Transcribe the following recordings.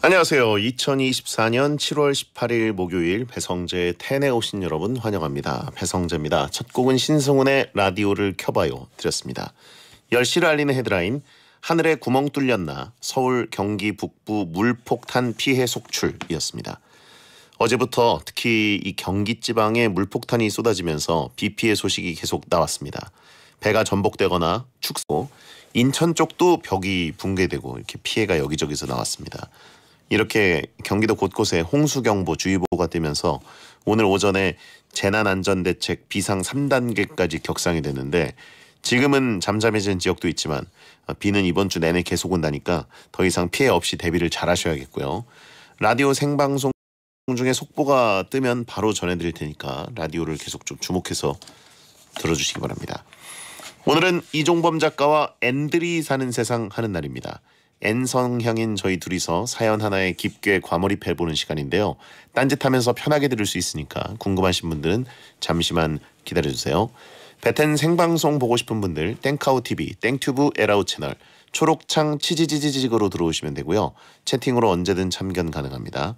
안녕하세요. 2024년 7월 18일 목요일 배성재 텐에 오신 여러분 환영합니다. 배성재입니다. 첫 곡은 신승훈의 라디오를 켜봐요 드렸습니다. 10시를 알리는 헤드라인 하늘에 구멍 뚫렸나 서울 경기 북부 물폭탄 피해 속출이었습니다. 어제부터 특히 이 경기 지방에 물폭탄이 쏟아지면서 비 피해 소식이 계속 나왔습니다. 배가 전복되거나 축소, 인천 쪽도 벽이 붕괴되고 이렇게 피해가 여기저기서 나왔습니다. 이렇게 경기도 곳곳에 홍수경보 주의보가 뜨면서 오늘 오전에 재난안전대책 비상 3단계까지 격상이 됐는데 지금은 잠잠해진 지역도 있지만 어, 비는 이번 주 내내 계속 온다니까 더 이상 피해 없이 대비를 잘 하셔야겠고요. 라디오 생방송 중에 속보가 뜨면 바로 전해드릴 테니까 라디오를 계속 좀 주목해서 들어주시기 바랍니다. 오늘은 이종범 작가와 앤들이 사는 세상 하는 날입니다. N성향인 저희 둘이서 사연 하나에 깊게 과몰입해보는 시간인데요. 딴짓하면서 편하게 들을 수 있으니까 궁금하신 분들은 잠시만 기다려주세요. 배텐 생방송 보고 싶은 분들 땡카우 TV, 땡튜브 에라우 채널, 초록창 치지지지직으로 들어오시면 되고요. 채팅으로 언제든 참견 가능합니다.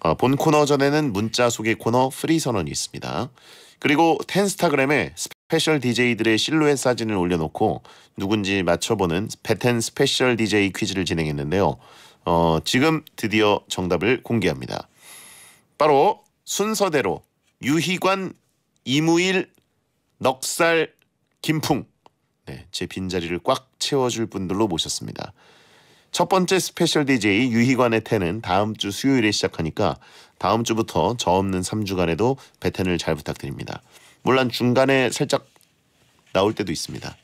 어, 본 코너 전에는 문자 소개 코너 프리 선언이 있습니다. 그리고 텐스타그램에 스페 스페셜 DJ들의 실루엣 사진을 올려놓고 누군지 맞춰보는 배텐 스페셜 DJ 퀴즈를 진행했는데요. 어, 지금 드디어 정답을 공개합니다. 바로 순서대로 유희관, 이무일, 넉살, 김풍. 네, 제 빈자리를 꽉 채워줄 분들로 모셨습니다. 첫 번째 스페셜 DJ 유희관의 텐은 다음 주 수요일에 시작하니까 다음 주부터 저 없는 3주간에도 배텐을 잘 부탁드립니다. 물론 중간에 살짝 나올 때도 있습니다.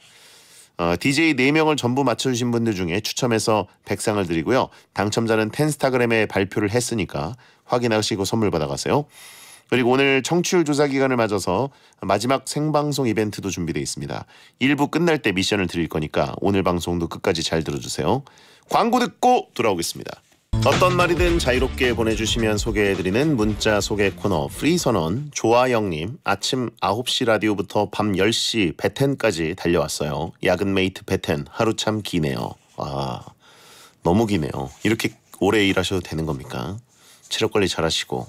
어, DJ 4명을 전부 맞춰주신 분들 중에 추첨해서 100상을 드리고요. 당첨자는 텐스타그램에 발표를 했으니까 확인하시고 선물 받아가세요. 그리고 오늘 청취율 조사 기간을 맞아서 마지막 생방송 이벤트도 준비되어 있습니다. 1부 끝날 때 미션을 드릴 거니까 오늘 방송도 끝까지 잘 들어주세요. 광고 듣고 돌아오겠습니다. 어떤 말이든 자유롭게 보내주시면 소개해드리는 문자 소개 코너 프리선언 조아영님 아침 9시 라디오부터 밤 10시 베텐까지 달려왔어요. 야근 메이트 베텐 하루 참 기네요. 아 너무 기네요. 이렇게 오래 일하셔도 되는 겁니까? 체력 관리 잘하시고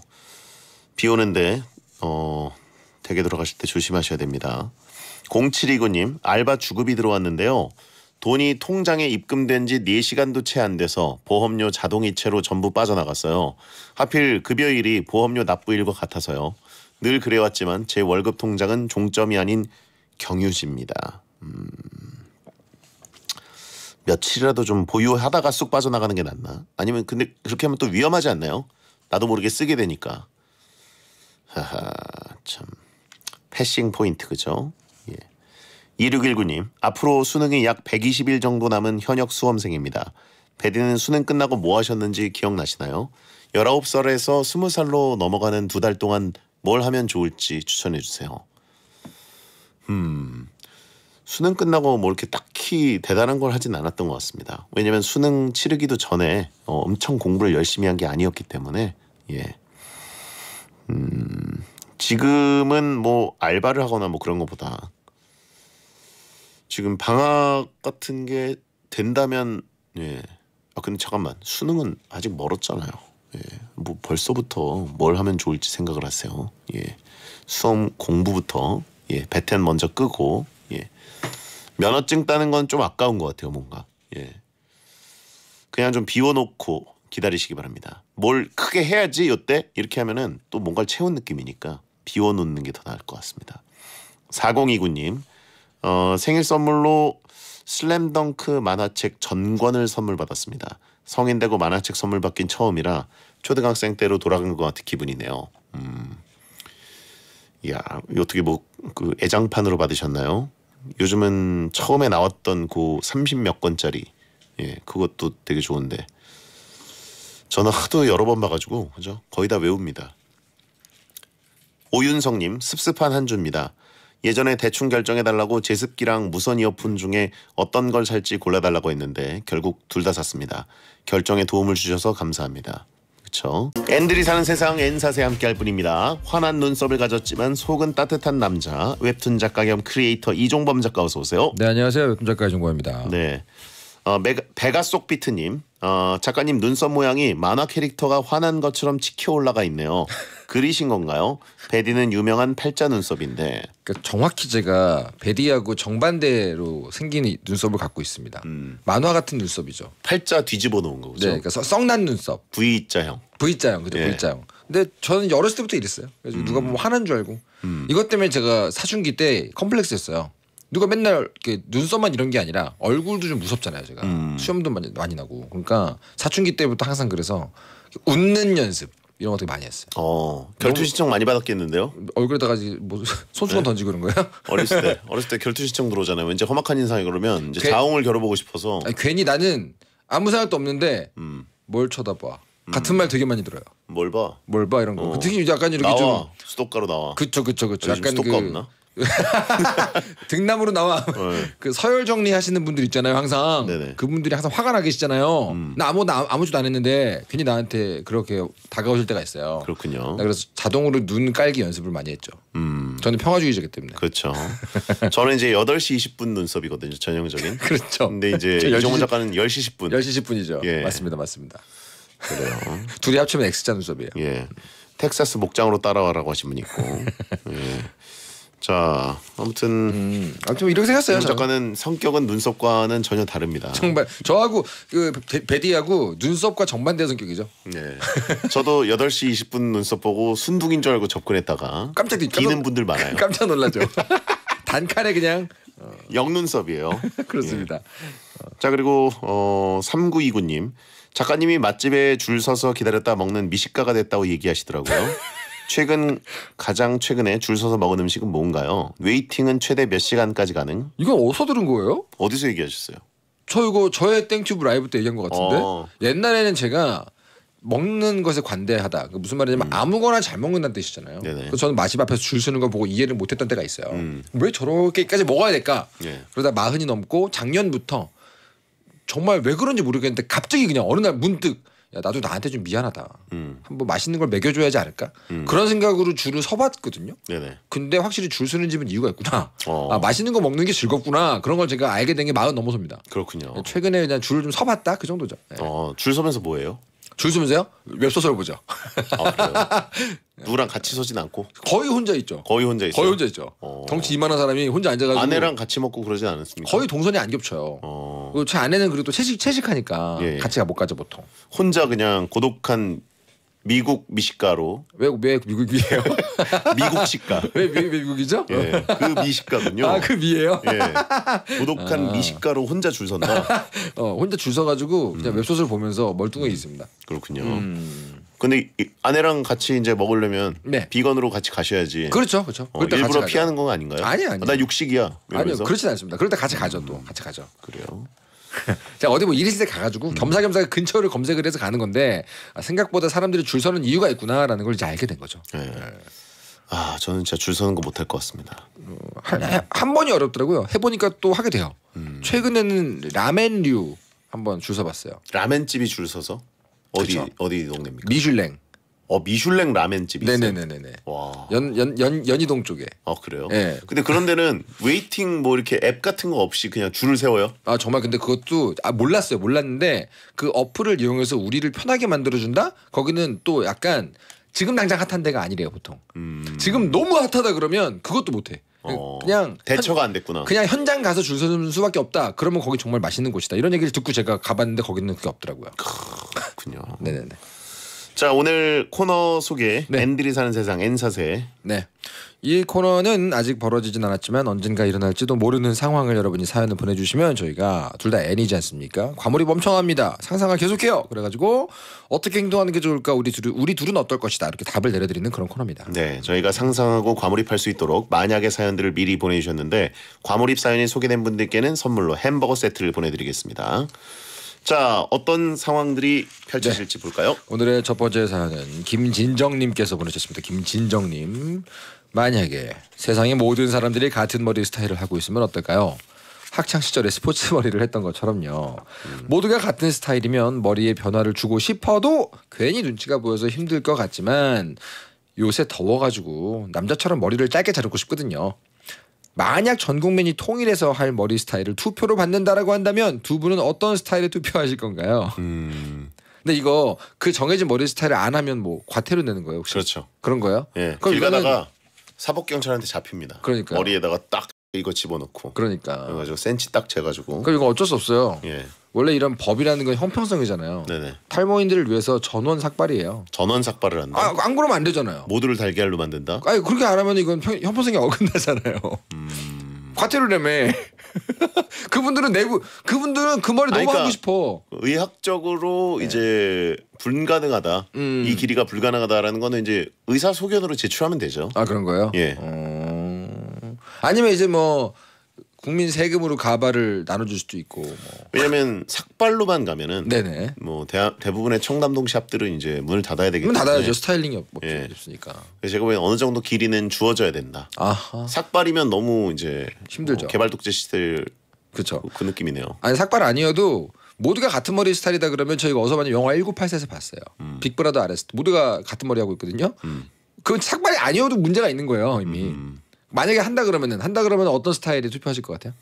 비 오는데 어 댁에 들어가실 때 조심하셔야 됩니다. 0729님 알바 주급이 들어왔는데요. 돈이 통장에 입금된 지 4시간도 채 안 돼서 보험료 자동이체로 전부 빠져나갔어요. 하필 급여일이 보험료 납부일것 같아서요. 늘 그래왔지만 제 월급 통장은 종점이 아닌 경유지입니다. 음... 며칠이라도 좀 보유하다가 쑥 빠져나가는 게 낫나? 아니면 근데 그렇게 하면 또 위험하지 않나요? 나도 모르게 쓰게 되니까. 하하 참 패싱 포인트 그죠? 2619님, 앞으로 수능이 약 120일 정도 남은 현역 수험생입니다. 베디는 수능 끝나고 뭐 하셨는지 기억나시나요? 19살에서 20살로 넘어가는 두 달 동안 뭘 하면 좋을지 추천해 주세요. 음, 수능 끝나고 뭐 이렇게 딱히 대단한 걸 하진 않았던 것 같습니다. 왜냐면 수능 치르기도 전에 어, 엄청 공부를 열심히 한 게 아니었기 때문에, 예. 음, 지금은 뭐 알바를 하거나 뭐 그런 것보다 지금 방학 같은 게 된다면 예. 아 근데 잠깐만 수능은 아직 멀었잖아요. 예. 뭐 벌써부터 뭘 하면 좋을지 생각을 하세요. 예. 수험 공부부터 예. 배텐 먼저 끄고 예. 면허증 따는 건 좀 아까운 것 같아요. 뭔가 예. 그냥 좀 비워놓고 기다리시기 바랍니다. 뭘 크게 해야지 요때 이렇게 하면은 또 뭔가를 채운 느낌이니까 비워놓는 게 더 나을 것 같습니다. 4029님 어, 생일 선물로 슬램덩크 만화책 전권을 선물 받았습니다. 성인 되고 만화책 선물 받긴 처음이라 초등학생 때로 돌아간 것 같은 기분이네요. 음. 야, 어떻게 뭐그 애장판으로 받으셨나요? 요즘은 처음에 나왔던 그 30몇 권짜리 예, 그것도 되게 좋은데 저는 하도 여러 번 봐가지고 그죠? 거의 다 외웁니다. 오윤성님 습습한 한 주입니다. 예전에 대충 결정해달라고 제습기랑 무선 이어폰 중에 어떤 걸 살지 골라달라고 했는데 결국 둘 다 샀습니다. 결정에 도움을 주셔서 감사합니다. 그쵸? 앤들이 사는 세상 N사세 함께할 뿐입니다. 환한 눈썹을 가졌지만 속은 따뜻한 남자 웹툰 작가 겸 크리에이터 이종범 작가 어서 오세요. 네 안녕하세요 웹툰 작가 이종범입니다. 네. 어, 메가, 베가속 비트님 어, 작가님 눈썹 모양이 만화 캐릭터가 화난 것처럼 치켜 올라가 있네요. 그리신 건가요? 베디는 유명한 팔자 눈썹인데. 그러니까 정확히 제가 베디하고 정반대로 생긴 눈썹을 갖고 있습니다. 음. 만화 같은 눈썹이죠. 팔자 뒤집어 놓은 거죠. 네, 그러니까 썩난 눈썹. V자형. V자형, 그죠? 예. V자형. 근데 저는 어렸을 때부터 이랬어요. 그래서 음. 누가 보면 화난 줄 알고. 음. 이것 때문에 제가 사춘기 때 컴플렉스였어요. 누가 맨날 이렇게 눈썹만 이런 게 아니라 얼굴도 좀 무섭잖아요 제가 음. 수염도 많이, 많이 나고 그러니까 사춘기 때부터 항상 그래서 웃는 연습 이런 거 되게 많이 했어요. 어 결투 신청 많이 받았겠는데요? 얼굴에다가 뭐 손수건 네. 던지고 그런 거예 어렸을 때 어렸을 때 결투 신청 들어오잖아요. 왠지 험악한 인상이 그러면 이제 괴... 자웅을 겨뤄보고 싶어서 아니, 괜히 나는 아무 생각도 없는데 음. 뭘 쳐다봐. 음. 같은 음. 말 되게 많이 들어요. 뭘 봐? 뭘 봐 이런 거. 어. 그 특히 약간 이렇게 나와. 좀 수도가로 나와. 그쵸 그쵸 그쵸. 약간 수도가 그 없나? 등나무로 나와 네. 그 서열 정리하시는 분들 있잖아요. 항상 네네. 그분들이 항상 화가 나 계시잖아요. 음. 나 아무 나 아무 짓도 안 했는데 괜히 나한테 그렇게 다가오실 때가 있어요. 그렇군요. 그래서 자동으로 눈 깔기 연습을 많이 했죠. 음. 저는 평화주의자기 때문에. 그렇죠. 저는 이제 8시 20분 눈썹이거든요. 전형적인. 그렇죠. 근데 이제 이종훈 작가는 10시 10분. 10시 10분이죠. 예. 맞습니다. 맞습니다. 그래요. 둘이 합치면 X자 눈썹이에요. 예. 텍사스 목장으로 따라와라고 하신 분 있고. 예. 자 아무튼 음, 아무튼 뭐 이렇게 생겼어요. 저는. 작가는 성격은 눈썹과는 전혀 다릅니다. 정말 저하고 그 베디하고 눈썹과 정반대 성격이죠. 네. 저도 8시 20분 눈썹 보고 순둥인 줄 알고 접근했다가 깜짝 놀- 는 분들 많아요. 깜짝 놀라죠. 단칼에 그냥 어. 영눈썹이에요. 그렇습니다. 예. 자 그리고 어 3929님 작가님이 맛집에 줄 서서 기다렸다 먹는 미식가가 됐다고 얘기하시더라고요. 최근 가장 최근에 줄 서서 먹은 음식은 뭔가요? 웨이팅은 최대 몇 시간까지 가능? 이건 어디서 들은 거예요? 어디서 얘기하셨어요? 저 이거 저의 땡튜브 라이브 때 얘기한 것 같은데 어. 옛날에는 제가 먹는 것에 관대하다. 그 무슨 말이냐면 음. 아무거나 잘 먹는다는 뜻이잖아요. 그래서 저는 마집 앞에서 줄 서는 걸 보고 이해를 못했던 때가 있어요. 음. 왜 저렇게까지 먹어야 될까? 예. 그러다 마흔이 넘고 작년부터 정말 왜 그런지 모르겠는데 갑자기 그냥 어느 날 문득 야 나도 나한테 좀 미안하다. 음. 한번 맛있는 걸 먹여줘야지 않을까? 음. 그런 생각으로 줄을 서봤거든요. 네네. 근데 확실히 줄 서는 집은 이유가 있구나. 어. 아 맛있는 거 먹는 게 즐겁구나. 그런 걸 제가 알게 된 게 마흔 넘어서입니다. 그렇군요. 네, 최근에 그냥 줄을 좀 서봤다 그 정도죠. 네. 어, 줄 서면서 뭐예요? 줄 서면서요? 웹소설 보죠. 아, 누구랑 같이 서진 않고 거의 혼자 있죠. 거의 혼자 있어요. 거의 혼자 있죠. 어. 덩치 이만한 사람이 혼자 앉아가지고 아내랑 같이 먹고 그러진 않았습니까? 거의 동선이 안 겹쳐요. 어. 어. 그리제 아내는 그리고 또 채식 채식하니까 예. 예. 같이 가 못 가죠 보통. 혼자 그냥 고독한 미국 미식가로 왜, 왜 미국이에요? 미국 식가 왜, 왜 미국이죠? 예, 그 미식가군요. 아 그 미예요? 예, 고독한 아. 미식가로 혼자 줄 선다. 어 혼자 줄 서가지고 그냥 음. 웹소설 보면서 멀뚱해게 있습니다. 그렇군요. 음. 근데 이- 아내랑 같이 이제 먹으려면 네. 비건으로 같이 가셔야지. 그렇죠, 그렇죠. 어, 그럴 때 같이 일부러 피하는 건 아닌가요? 아니 아니요. 어, 나 육식이야. 아니요 러 그렇진 않습니다. 그럴 때 같이 가죠 또 같이 가죠. 그래요. 자 어디 뭐일 있을 때 가가지고 음. 겸사겸사 근처를 검색을 해서 가는 건데 아, 생각보다 사람들이 줄 서는 이유가 있구나라는 걸 이제 알게 된 거죠. 네. 아 저는 진짜 줄 서는 거 못할 것 같습니다. 어, 한, 한 번이 어렵더라고요. 해보니까 또 하게 돼요. 음. 최근에는 라멘류 한번 줄 서봤어요. 라멘집이 줄 서서 어디 그쵸? 어디 동네입니까? 미슐랭. 어 미슐랭 라멘집 있어요. 네네네네. 와. 연연연 연희동 쪽에. 아 그래요? 네. 근데 그런 데는 웨이팅 뭐 이렇게 앱 같은 거 없이 그냥 줄을 세워요? 아 정말 근데 그것도 아 몰랐어요. 몰랐는데 그 어플을 이용해서 우리를 편하게 만들어준다? 거기는 또 약간 지금 당장 핫한 데가 아니래요 보통. 음. 지금 너무 핫하다 그러면 그것도 못해. 어. 그냥 대처가 현, 안 됐구나. 그냥 현장 가서 줄 서는 수밖에 없다. 그러면 거기 정말 맛있는 곳이다. 이런 얘기를 듣고 제가 가봤는데 거기는 그게 없더라고요. 그렇군요. 네네네. 자 오늘 코너 소개 네. 엔들이 사는 세상 엔사세 네. 이 코너는 아직 벌어지진 않았지만 언젠가 일어날지도 모르는 상황을 여러분이 사연을 보내주시면 저희가 둘다 N이지 않습니까? 과몰입 엄청합니다. 상상을 계속해요. 그래가지고 어떻게 행동하는 게 좋을까 우리 둘 우리 둘은 어떨 것이다 이렇게 답을 내려드리는 그런 코너입니다. 네, 저희가 상상하고 과몰입할 수 있도록 만약의 사연들을 미리 보내주셨는데 과몰입 사연이 소개된 분들께는 선물로 햄버거 세트를 보내드리겠습니다. 자 어떤 상황들이 펼쳐질지 네. 볼까요? 오늘의 첫 번째 사연은 김진정님께서 보내주셨습니다. 김진정님 만약에 세상의 모든 사람들이 같은 머리 스타일을 하고 있으면 어떨까요? 학창 시절에 스포츠 머리를 했던 것처럼요. 음. 모두가 같은 스타일이면 머리에 변화를 주고 싶어도 괜히 눈치가 보여서 힘들 것 같지만 요새 더워가지고 남자처럼 머리를 짧게 자르고 싶거든요. 만약 전 국민이 통일해서 할 머리 스타일을 투표로 받는다라고 한다면 두 분은 어떤 스타일에 투표하실 건가요? 음. 근데 이거 그 정해진 머리 스타일을 안 하면 뭐 과태료 내는 거예요 혹시? 그렇죠. 그런 거예요? 예. 그럼 길 가다가 사법 경찰한테 잡힙니다. 그러니까 머리에다가 딱 이거 집어넣고. 그러니까. 그래가지고 센치 딱 재가지고. 그러 이거 어쩔 수 없어요. 예. 원래 이런 법이라는 건 형평성이잖아요. 네네. 탈모인들을 위해서 전원 삭발이에요. 전원 삭발을 한다. 아, 안 그러면 안 되잖아요. 모두를 달걀로 만든다. 아니 그렇게 안 하면 이건 평, 형평성이 어긋나잖아요. 음... 과태료라매 그분들은 내부 그분들은 그 말이 너무 그러니까 하고 싶어. 의학적으로 네. 이제 불가능하다. 음. 이 길이가 불가능하다라는 거는 이제 의사 소견으로 제출하면 되죠. 아 그런 거예요? 예. 음... 아니면 이제 뭐 국민 세금으로 가발을 나눠줄 수도 있고. 뭐. 왜냐하면 삭발로만 가면은 네네. 뭐 대, 부분의 청담동 샵들은 이제 문을 닫아야 되기 때문에 닫아야죠 스타일링이 없, 예. 으니까그 제가 보기엔 어느 정도 길이는 주어져야 된다. 아하. 삭발이면 너무 이제 힘들죠. 뭐 개발 독재 시들 그렇죠. 그, 그 느낌이네요. 아니 삭발 아니어도 모두가 같은 머리 스타일이다 그러면 저희가 어서 봤냐 영화 1984에서 봤어요. 음. 빅브라더 아레스트 모두가 같은 머리 하고 있거든요. 음. 그건 삭발이 아니어도 문제가 있는 거예요 이미. 음. 만약에 한다 그러면은 한다 그러면 어떤 스타일이 투표하실 것 같아요?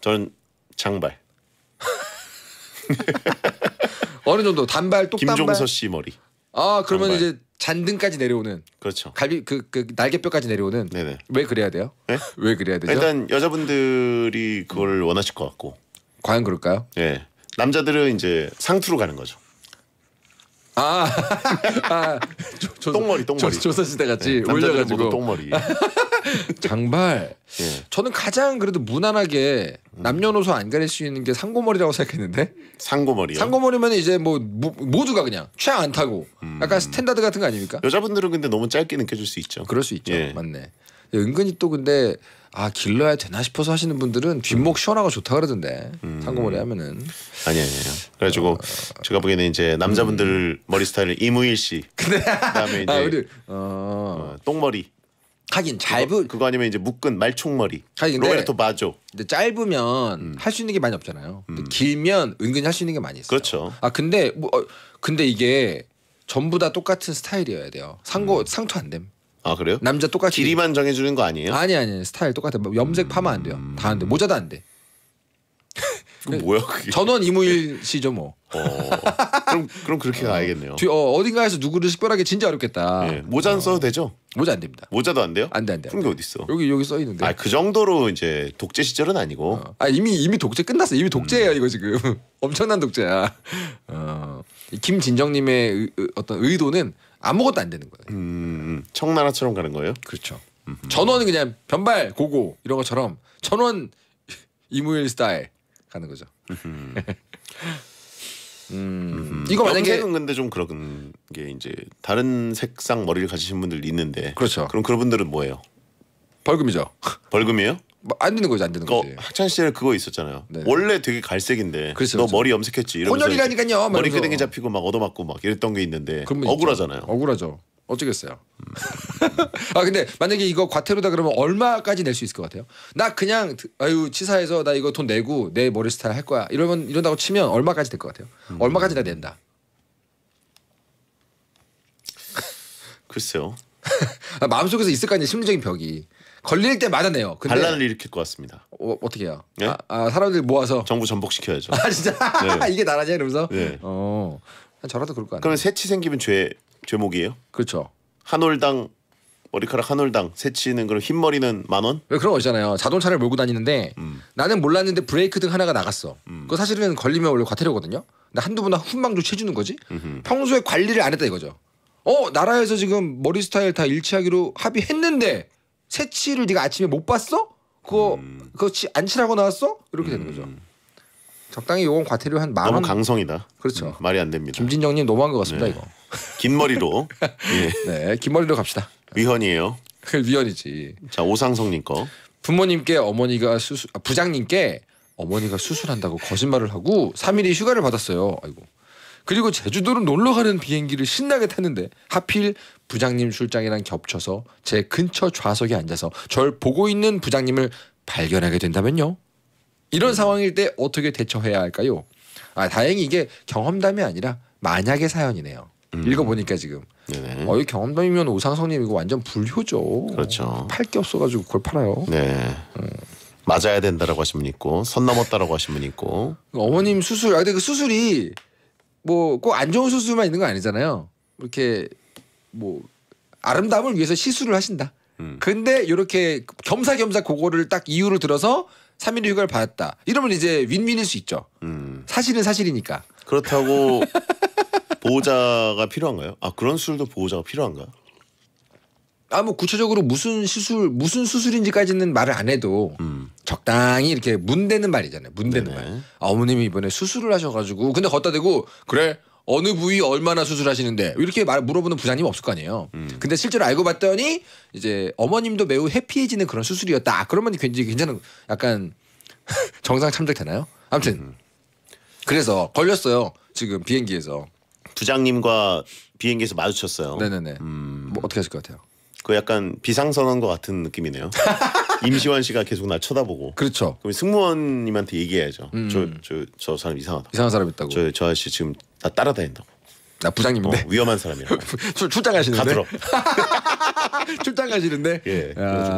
저는 장발. 어느 정도 단발 똑단발. 김종서 씨 머리. 아 그러면 장발. 이제 잔등까지 내려오는. 그렇죠. 갈비 그, 그 날개뼈까지 내려오는. 네네. 왜 그래야 돼요? 네? 왜 그래야 되죠? 일단 여자분들이 그걸 원하실 것 같고. 과연 그럴까요? 네. 남자들은 이제 상투로 가는 거죠. 아, 아 조, 조, 똥머리 똥머리 조선시대 같이 네, 올려가지고 똥머리 장발. 예. 저는 가장 그래도 무난하게 음. 남녀노소 안 가릴 수 있는 게 상고머리라고 생각했는데. 상고머리요. 상고머리면 이제 뭐 모두가 그냥 취향 안 타고 음. 약간 스탠다드 같은 거 아닙니까? 여자분들은 근데 너무 짧게 느껴질 수 있죠. 그럴 수 있죠. 예. 맞네. 은근히 또 근데 아 길러야 되나 싶어서 하시는 분들은 뒷목 음. 시원하고 좋다 그러던데 음. 상고머리 하면은 아니 아니요 그래가지고 어... 제가 보기에는 이제 남자분들 음. 머리 스타일 이무일 씨 그다음에 아, 이제 아, 우리... 어... 어, 똥머리 하긴 짧은 그거, 그거, 아니면 이제 묶은 말총머리 하긴 아, 로베르토 바조 근데 짧으면 음. 할수 있는 게 많이 없잖아요 음. 길면 은근히 할 수 있는 게 많이 있어요 그렇죠 아 근데 뭐 어, 근데 이게 전부 다 똑같은 스타일이어야 돼요 상고 음. 상투 안됨 아 그래요 남자 똑같이 길이만 정해주는 거 아니에요 아니 아니 스타일 똑같아 뭐 염색 음. 파마 안 돼요 다 안돼 모자도 안돼 뭐야 그게 전원 이무일 씨죠 뭐 어. 그럼 그럼 그렇게 어. 가야겠네요. 뒤, 어, 어딘가에서 누구를 식별하기 진짜 어렵겠다. 예, 모자 는 써도 되죠? 모자 안 됩니다. 모자도 안 돼요? 안 돼, 안 돼. 그런 게 어디 있어? 여기 여기 써 있는데. 아 그 정도로 이제 독재 시절은 아니고. 어. 아 이미 이미 독재 끝났어. 이미 독재예요 이거 지금. 엄청난 독재야. 어, 김진정님의 어떤 의도는 아무것도 안 되는 거예요. 음, 청나라처럼 가는 거예요? 그렇죠. 전원은 그냥 변발 고고 이런 것처럼 전원 이무일 스타일 가는 거죠. 음. 음. 이거 만약에 근데 좀 그런 게 이제 다른 색상 머리를 가지신 분들 있는데 그렇죠. 그럼 그런 분들은 뭐예요? 벌금이죠. 벌금이에요? 뭐 안 되는 거지 안 되는 어, 거지. 학창 시절에 그거 있었잖아요. 네네. 원래 되게 갈색인데 그렇죠, 너 그렇죠. 머리 염색했지. 혼혈이라니까요. 머리끄댕이 잡히고 막 얻어맞고 막 이랬던 게 있는데 억울하잖아요. 있죠. 억울하죠. 어쩌겠어요. 음. 아 근데 만약에 이거 과태료다 그러면 얼마까지 낼 수 있을 것 같아요? 나 그냥 아유 치사해서 나 이거 돈 내고 내 머리 스타일 할 거야 이러면 이런다고 치면 얼마까지 될것 같아요? 음. 얼마까지 나 낸다? 글쎄요. 아, 마음속에서 있을 거 아니에요 심리적인 벽이 걸릴 때마다 내요. 근데 반란을 일으킬 것 같습니다. 어, 떻게 해요? 네? 아, 아, 사람들 모아서 정부 전복시켜야죠. 아 진짜 네. 이게 나라냐 이러면서. 네. 어 저라도 그럴 거 아니에요. 그러 새치 생기면 죄 제목이에요? 그렇죠. 한 올당 머리카락 한 올당 새치는 그런 흰머리는 만 원? 왜 그런 거 있잖아요. 자동차를 몰고 다니는데 음. 나는 몰랐는데 브레이크 등 하나가 나갔어. 음. 그거 사실은 걸리면 원래 과태료거든요. 근데 한두 번나 훈방조 쳐주는 거지. 음흠. 평소에 관리를 안 했다 이거죠. 어 나라에서 지금 머리 스타일 다 일치하기로 합의했는데 새치를 네가 아침에 못 봤어? 그거 음. 그거 치, 안 칠하고 나왔어? 이렇게 되는 음. 거죠. 적당히 요건 과태료 한 만 원. 너무 강성이다. 그렇죠. 음, 말이 안 됩니다. 김진정님 너무한 것 같습니다 네. 이거. 긴 머리로. 예. 네, 긴 머리로 갑시다. 위헌이에요. 위헌이지. 자 오상성님 거. 부모님께 어머니가 수술, 아, 부장님께 어머니가 수술한다고 거짓말을 하고 3일이 휴가를 받았어요. 아이고. 그리고 제주도로 놀러 가는 비행기를 신나게 탔는데 하필 부장님 출장이랑 겹쳐서 제 근처 좌석에 앉아서 절 보고 있는 부장님을 발견하게 된다면요. 이런 상황일 때 어떻게 대처해야 할까요? 아 다행히 이게 경험담이 아니라 만약의 사연이네요. 음. 읽어보니까 지금 네네. 어, 이 경험담이면 오상성님 이거 완전 불효죠. 그렇죠. 팔 게 없어가지고 그걸 팔아요. 네. 음. 맞아야 된다라고 하신 분 있고 선 넘었다라고 하신 분 있고 어머님 수술 아 근데 그 수술이 뭐 꼭 안 좋은 수술만 있는 거 아니잖아요. 이렇게 뭐 아름다움을 위해서 시술을 하신다. 음. 근데 이렇게 겸사겸사 그거를 딱 이유를 들어서 3일 휴가를 받았다. 이러면 이제 윈윈일 수 있죠. 음. 사실은 사실이니까. 그렇다고 보호자가 필요한가요? 아 그런 수술도 보호자가 필요한가요? 아뭐 구체적으로 무슨 시술 무슨 수술인지까지는 말을 안 해도 음. 적당히 이렇게 문대는 말이잖아요. 문대는 네네. 말. 아, 어머님이 이번에 수술을 하셔가지고 근데 걷다 대고 그래 어느 부위 얼마나 수술하시는데 이렇게 말, 물어보는 부장님 없을 거 아니에요. 음. 근데 실제로 알고 봤더니 이제 어머님도 매우 해피해지는 그런 수술이었다. 그러면 굉장히 괜찮은 약간 정상 참작되나요? 아무튼 음. 그래서 걸렸어요. 지금 비행기에서 부장님과 비행기에서 마주쳤어요. 네네네. 음. 뭐 어떻게 하실 것 같아요? 그 약간 비상선언 것 같은 느낌이네요. 임시완 씨가 계속 날 쳐다보고. 그렇죠. 그럼 승무원님한테 얘기해야죠. 음. 저저 저 사람 이상하다. 이상한 사람 있다고. 저저 아저씨 지금 나 따라다닌다고. 나 아, 부장님인데 어, 뭐? 네, 위험한 사람이라 출, 장 가시는데. 가들어. 출장 가시는데. 예. 아. 그래가지고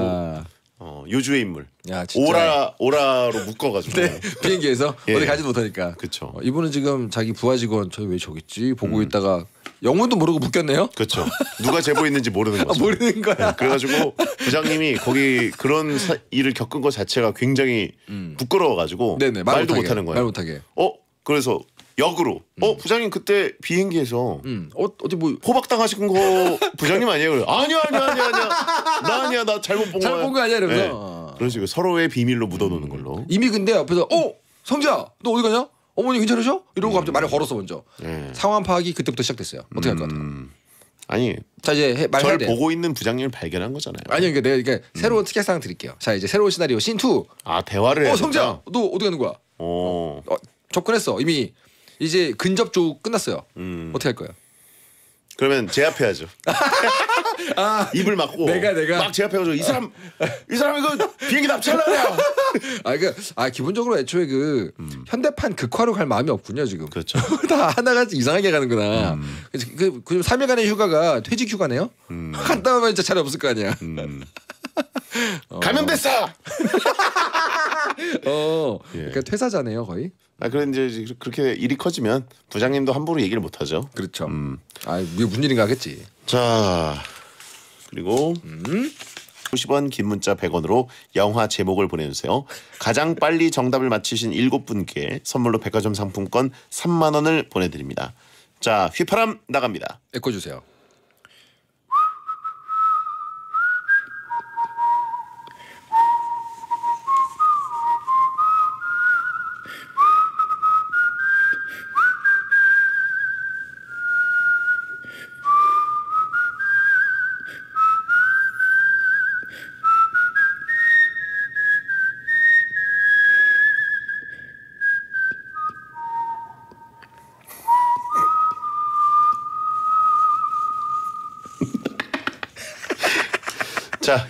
어, 요주의 인물. 야, 오라 오라로 묶어가지고 네, 비행기에서 예. 어디 가지 못하니까. 그렇죠. 어, 이분은 지금 자기 부하 직원 저 왜 저기지 보고 음. 있다가 영문도 모르고 묶였네요. 그렇죠. 누가 제보 있는지 모르는 아, 거죠. 아, 모르는 예, 거야. 네, 그래가지고 부장님이 거기 그런 사, 일을 겪은 것 자체가 굉장히 음. 부끄러워가지고 네네, 말도 못하는 거예요. 말 못하게. 어 그래서 역으로 음. 어 부장님 그때 비행기에서 음. 어, 어디 뭐 호박 당하신 거 부장님 아니에요? 아니야 아니야 아니야 아니야 나 아니야 나 잘못 본 거야. 잘본 거 아니야 이러면서. 네. 그런 식으로 서로의 비밀로 묻어놓는 음. 걸로. 이미 근데 옆에서 어 성재야 너 어디 가냐? 어머니 괜찮으셔? 이러고 음. 갑자기 말을 걸었어 먼저. 네. 상황 파악이 그때부터 시작됐어요. 어떻게 할 것 같아요? 아니 자 이제 말해야 저 보고 있는 부장님을 발견한 거잖아요. 아니 그러니까 내가 그러니까 새로운 특혜 사 드릴게요. 자 이제 새로운 시나리오 신 2. 아 대화를 어성재너 어디 가는 거야? 어. 어, 접근했어 이미 이제 근접 쪽 끝났어요. 음. 어떻게 할 거예요? 그러면 제압해야죠. 아, 입을 막고 내가 내가 막 제압해가지고 이 사람 이 사람 이거 비행기 납치하려고. 아, 그러니까, 아 기본적으로 애초에 그 음. 현대판 극화로 갈 마음이 없군요 지금. 그렇죠. 다 하나같이 이상하게 가는구나. 음. 그, 그, 그 3일간의 휴가가 퇴직 휴가네요. 음. 갔다 오면 진짜 차례 없을 거 아니야. 음. 어. 감염됐어. 어, 예. 그러니까 퇴사자네요 거의. 아 그런 데 이제 그렇게 일이 커지면 부장님도 함부로 얘기를 못 하죠. 그렇죠. 음. 아 이게 무슨 일인가 하겠지. 자 그리고 음? 90원 긴 문자 100원으로 영화 제목을 보내주세요. 가장 빨리 정답을 맞히신 7분께 선물로 백화점 상품권 3만 원을 보내드립니다. 자 휘파람 나갑니다. 에코 주세요.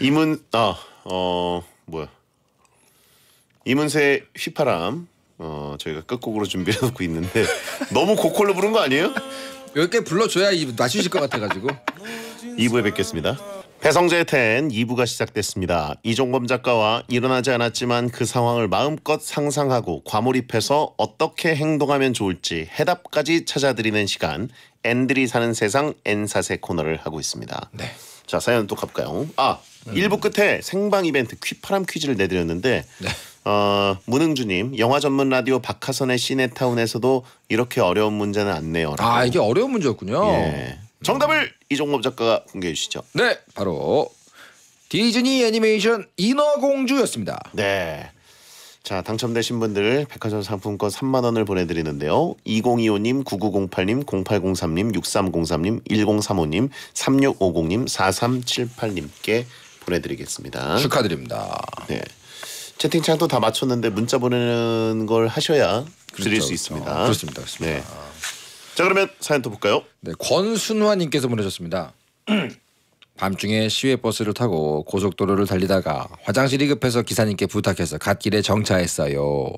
이문 아어 뭐야 이문세 휘파람 어 저희가 끝곡으로 준비해놓고 있는데 너무 고퀄로 부른 거 아니에요? 이렇게 불러줘야 맞추실 것 같아가지고 2부에 뵙겠습니다. 배성재의 텐 2부가 시작됐습니다. 이종범 작가와 일어나지 않았지만 그 상황을 마음껏 상상하고 과몰입해서 어떻게 행동하면 좋을지 해답까지 찾아드리는 시간 앤들이 사는 세상 N사세 코너를 하고 있습니다. 네. 자 사연 또 갈까요? 아 음. 일부 끝에 생방 이벤트 퀴파람 퀴즈를 내드렸는데 네. 어, 문흥주님 영화 전문 라디오 박하선의 시네타운에서도 이렇게 어려운 문제는 안 내요. 아 이게 어려운 문제였군요. 예. 정답을 음. 이종범 작가가 공개해 주시죠. 네, 바로 디즈니 애니메이션 인어공주였습니다. 네. 자 당첨되신 분들 백화점 상품권 3만 원을 보내드리는데요. 2025님, 9908님, 0803님, 6303님, 1035님, 3650님, 4378님께 보내드리겠습니다. 축하드립니다. 네. 채팅창도 다 맞췄는데 문자 보내는 걸 하셔야 그렇죠, 드릴 수 그렇죠. 있습니다. 그렇 아, 그렇습니다. 그렇습니다. 네. 자 그러면 사연 또 볼까요? 네, 권순화님께서 보내셨습니다. 밤중에 시외버스를 타고 고속도로를 달리다가 화장실이 급해서 기사님께 부탁해서 갓길에 정차했어요.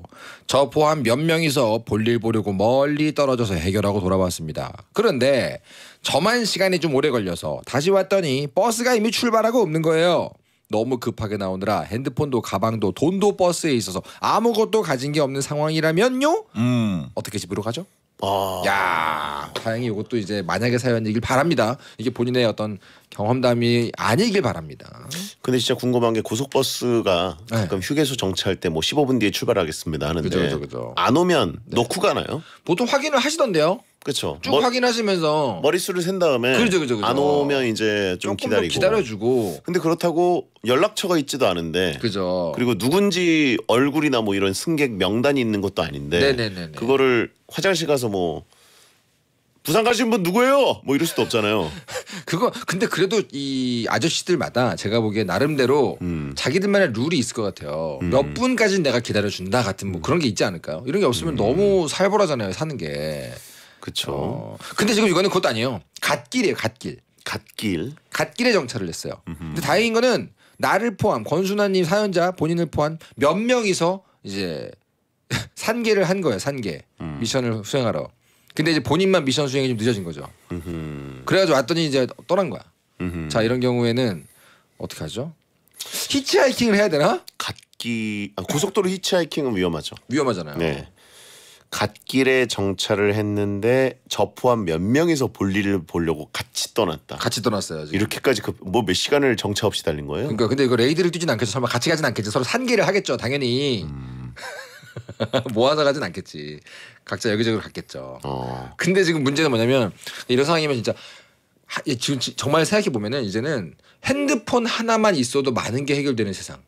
저 포함 몇 명이서 볼일 보려고 멀리 떨어져서 해결하고 돌아왔습니다. 그런데 저만 시간이 좀 오래 걸려서 다시 왔더니 버스가 이미 출발하고 없는 거예요. 너무 급하게 나오느라 핸드폰도 가방도 돈도 버스에 있어서 아무것도 가진 게 없는 상황이라면요? 음. 어떻게 집으로 가죠? 아. 야 다행히 이것도 이제 만약에 사연이길 바랍니다. 이게 본인의 어떤 경험담이 아니길 바랍니다. 근데 진짜 궁금한 게 고속버스가 네. 가끔 휴게소 정차할 때 뭐 15분 뒤에 출발하겠습니다 하는데 그죠, 그죠, 그죠. 안 오면 네. 놓고 가나요? 보통 확인을 하시던데요. 그렇죠. 쭉 머, 확인하시면서 머릿수를 센 다음에 그죠, 그죠, 그죠. 안 오면 이제 좀 기다리고 기다려주고. 근데 그렇다고 연락처가 있지도 않은데. 그죠. 그리고 누군지 얼굴이나 뭐 이런 승객 명단이 있는 것도 아닌데. 네네네. 그거를 화장실 가서 뭐 부산 가신 분 누구예요? 뭐 이럴 수도 없잖아요. 그거 근데 그래도 이 아저씨들마다 제가 보기에 나름대로 음. 자기들만의 룰이 있을 것 같아요. 음. 몇 분까지 내가 기다려 준다 같은 뭐 그런 게 있지 않을까요? 이런 게 없으면 음. 너무 살벌하잖아요, 사는 게. 그렇죠. 어, 근데 지금 이거는 그것도 아니에요. 갓길이에요. 갓길. 갓길. 갓길에 정차를 했어요. 음흠. 근데 다행인 거는 나를 포함 권순환님 사연자 본인을 포함 몇 명이서 이제 산계를 한 거예요. 산계 음. 미션을 수행하러. 근데 이제 본인만 미션 수행이 좀 늦어진 거죠. 음흠. 그래가지고 왔더니 이제 떠난 거야. 음흠. 자 이런 경우에는 어떻게 하죠? 히치하이킹을 해야 되나? 갓기 아, 고속도로 히치하이킹은 위험하죠. 위험하잖아요. 네. 갓길에 정차를 했는데 저 포함 몇 명이서 볼일을 보려고 같이 떠났다. 같이 떠났어요. 지금. 이렇게까지 그뭐몇 시간을 정차 없이 달린 거예요? 그러니까 근데 이거 레이드를 뛰진 않겠죠. 설마 같이 가진 않겠죠 서로 산길를 하겠죠. 당연히. 음. 모아서 가진 않겠지. 각자 여기저기로 갔겠죠. 어. 근데 지금 문제는 뭐냐면 이런 상황이면 진짜 하, 지금 정말 생각해 보면은 이제는 핸드폰 하나만 있어도 많은 게 해결되는 세상.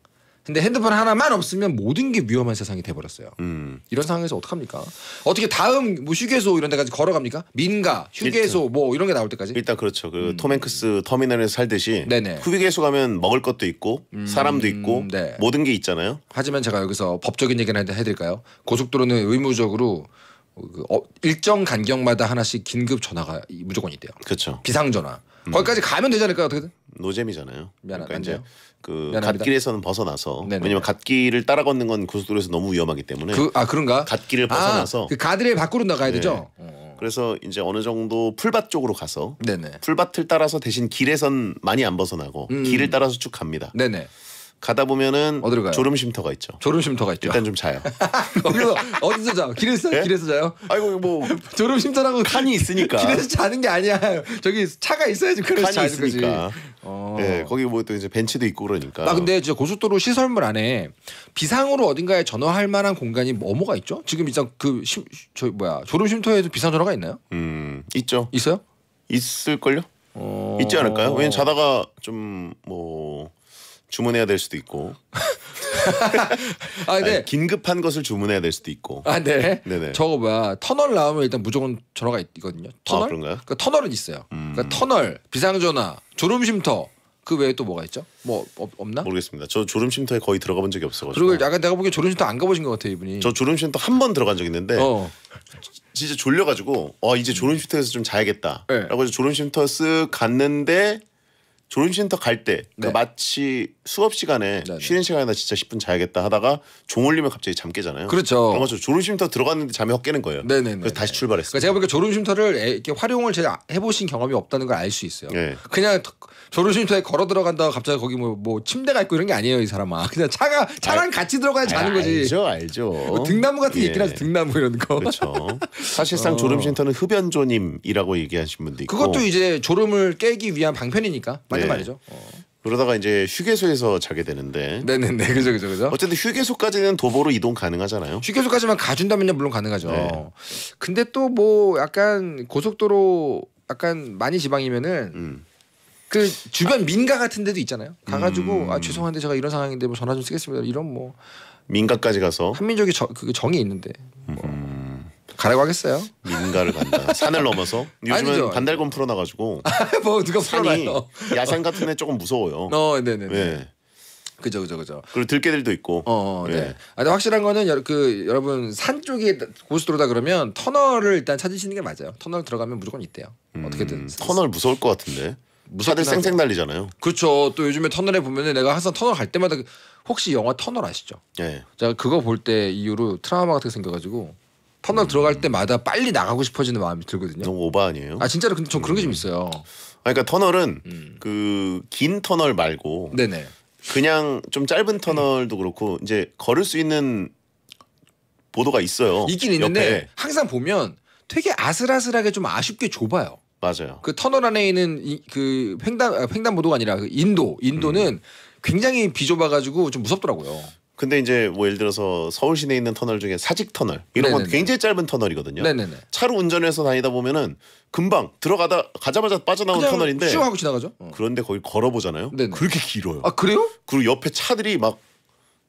근데 핸드폰 하나만 없으면 모든 게 위험한 세상이 돼버렸어요. 음. 이런 상황에서 어떡합니까? 어떻게 다음 뭐 휴게소 이런 데까지 걸어갑니까? 민가, 휴게소 뭐 이런 게 나올 때까지? 일단 그렇죠. 그톰 음. 행크스 터미널에서 살듯이 네네. 휴게소 가면 먹을 것도 있고 음. 사람도 있고 음, 네. 모든 게 있잖아요. 하지만 제가 여기서 법적인 얘기를 해드릴까요? 고속도로는 의무적으로 그 어, 일정 간격마다 하나씩 긴급 전화가 무조건 있대요. 그렇죠. 비상 전화. 음. 거기까지 가면 되지 않을까요? 어떻게든? 노잼이잖아요. 미안합니다. 그러니까 이제 그 갓길에서는 벗어나서 네네. 왜냐면 갓길을 따라 걷는 건 고속도로에서 너무 위험하기 때문에 그, 아 그런가? 갓길을 아, 벗어나서 아, 그 가드레일 밖으로 나가야 네. 되죠. 그래서 이제 어느 정도 풀밭 쪽으로 가서 네네. 풀밭을 따라서 대신 길에선 많이 안 벗어나고 음. 길을 따라서 쭉 갑니다. 네네. 가다 보면은 어디로 가요? 졸음 쉼터가 있죠. 졸음 쉼터가 있죠. 일단 좀 자요. 거기서 어디서 자? 길에서 예? 길에서 자요? 아이고 뭐 졸음 쉼터라고 칸이 있으니까 길에서 자는 게 아니야. 저기 차가 있어야지 그래서 칸이 자는 있으니까. 어. 예, 거기 뭐 또 이제 벤치도 있고 그러니까. 아 근데 이제 고속도로 시설물 안에 비상으로 어딘가에 전화할 만한 공간이 뭐뭐가 있죠? 지금 일단 그저 뭐야 졸음 쉼터에도 비상 전화가 있나요? 음 있죠. 있어요? 있을걸요? 어... 있지 않을까요? 왜냐면 자다가 좀뭐 주문해야 될 수도 있고. 아, 네. 아니, 긴급한 것을 주문해야 될 수도 있고. 아, 네. 네네. 저거 뭐야? 터널 나오면 일단 무조건 전화가 있거든요. 아, 터널? 아, 그런가요? 그러니까 터널은 있어요. 음... 그러니까 터널, 비상전화, 졸음쉼터. 그 외에 또 뭐가 있죠? 뭐 없, 없나? 모르겠습니다. 저 졸음쉼터에 거의 들어가 본 적이 없어가지고. 그리고 약간 내가 보기엔 졸음쉼터 안 가보신 것 같아요 이분이. 저 졸음쉼터 한 번 들어간 적 있는데 어. 진짜 졸려가지고 어 이제 음. 졸음쉼터에서 좀 자야겠다. 네. 라고 해서 졸음쉼터 쓱 갔는데 졸음쉼터 갈때 그러니까 네. 마치 수업 시간에 네네. 쉬는 시간에 나 진짜 10분 자야겠다 하다가 종 울리면 갑자기 잠 깨잖아요. 그렇죠. 그런 것 졸음쉼터 들어갔는데 잠이 확 깨는 거예요. 네네네. 그래서 다시 출발했어요. 그러니까 제가 보니까 졸음쉼터를 이렇게 활용을 제가 해보신 경험이 없다는 걸 알 수 있어요. 네. 그냥 졸음쉼터에 걸어 들어간다고 갑자기 거기 뭐, 뭐 침대가 있고 이런 게 아니에요 이 사람아. 그냥 차가 차랑 알, 아, 같이 들어가야 자는 아, 거지. 알죠, 알죠. 뭐 등나무 같은 게 예. 있긴 하죠. 등나무 이런 거. 그렇죠. 사실상 어. 졸음쉼터는 흡연조님이라고 얘기하신 분도 있고. 그것도 이제 졸음을 깨기 위한 방편이니까 맞는 네. 말이죠. 어. 그러다가 이제 휴게소에서 자게 되는데. 네네네 그죠 그죠 그죠. 어쨌든 휴게소까지는 도보로 이동 가능하잖아요. 휴게소까지만 가준다면요 물론 가능하죠. 네. 근데 또 뭐 약간 고속도로 약간 많이 지방이면은. 음. 그 주변 아, 민가 같은 데도 있잖아요. 가가지고 음. 아 죄송한데 제가 이런 상황인데 뭐 전화 좀 쓰겠습니다. 이런 뭐 민가까지 가서 한민족이 저, 그 정이 있는데 뭐. 음. 가라고 하겠어요? 민가를 간다. 산을 넘어서 요즘은 반달곰 풀어놔가지고 아, 뭐 누가 풀어놔요? 야산 같은 데 조금 무서워요. 어, 네네네. 네. 그죠 그죠 그죠. 그리고 들깨들도 있고. 어, 어 네. 네. 아, 근 확실한 거는 여, 그 여러분 산 쪽이 고스도로다 그러면 터널을 일단 찾으시는 게 맞아요. 터널 들어가면 무조건 있대요. 음, 어떻게든. 터널 무서울 것 같은데. 무사들 쌩쌩 달리잖아요. 그렇죠. 또 요즘에 터널에 보면은 내가 항상 터널 갈 때마다 그, 혹시 영화 터널 아시죠? 예. 제가 그거 볼 때 이후로 트라우마 같은 게 생겨가지고 터널 들어갈 때마다 빨리 나가고 싶어지는 마음이 들거든요. 너무 오바 아니에요? 아 진짜로 근데 전 그런 게좀 음. 있어요. 아, 그러니까 터널은 음. 그긴 터널 말고 네네. 그냥 좀 짧은 터널도 그렇고 이제 걸을 수 있는 보도가 있어요. 있긴 있는데 옆에. 항상 보면 되게 아슬아슬하게 좀 아쉽게 좁아요. 맞아요. 그 터널 안에 있는 이, 그 횡단 횡단보도가 아니라 그 인도 인도는 음. 굉장히 비좁아가지고 좀 무섭더라고요. 근데 이제 뭐 예를 들어서 서울 시내에 있는 터널 중에 사직 터널 이런 건 네네네. 굉장히 짧은 터널이거든요. 네네네. 차로 운전해서 다니다 보면은 금방 들어가다 가자마자 빠져나오는 터널인데 슝 하고 지나가죠. 어. 그런데 거기 걸어보잖아요. 네네. 그렇게 길어요. 아 그래요? 그리고 옆에 차들이 막